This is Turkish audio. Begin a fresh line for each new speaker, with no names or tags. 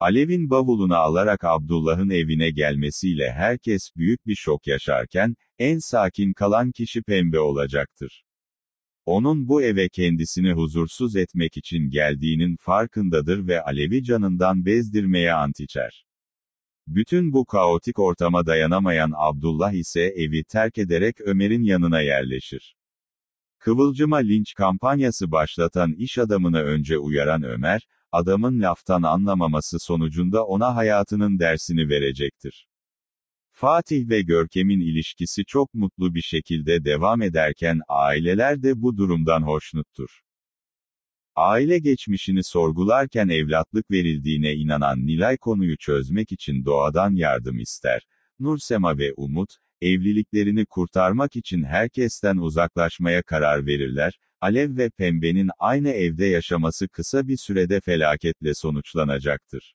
Alev'in bavulunu alarak Abdullah'ın evine gelmesiyle herkes
büyük bir şok yaşarken, en sakin kalan kişi pembe olacaktır. Onun bu eve kendisini huzursuz etmek için geldiğinin farkındadır ve Alevi canından bezdirmeye ant içer. Bütün bu kaotik ortama dayanamayan Abdullah ise evi terk ederek Ömer'in yanına yerleşir. Kıvılcıma linç kampanyası başlatan iş adamını önce uyaran Ömer, adamın laftan anlamaması sonucunda ona hayatının dersini verecektir. Fatih ve Görkem'in ilişkisi çok mutlu bir şekilde devam ederken aileler de bu durumdan hoşnuttur. Aile geçmişini sorgularken evlatlık verildiğine inanan Nilay konuyu çözmek için doğadan yardım ister. Nursema ve Umut, evliliklerini kurtarmak için herkesten uzaklaşmaya karar
verirler, Alev ve Pembe'nin aynı evde yaşaması kısa bir sürede felaketle
sonuçlanacaktır.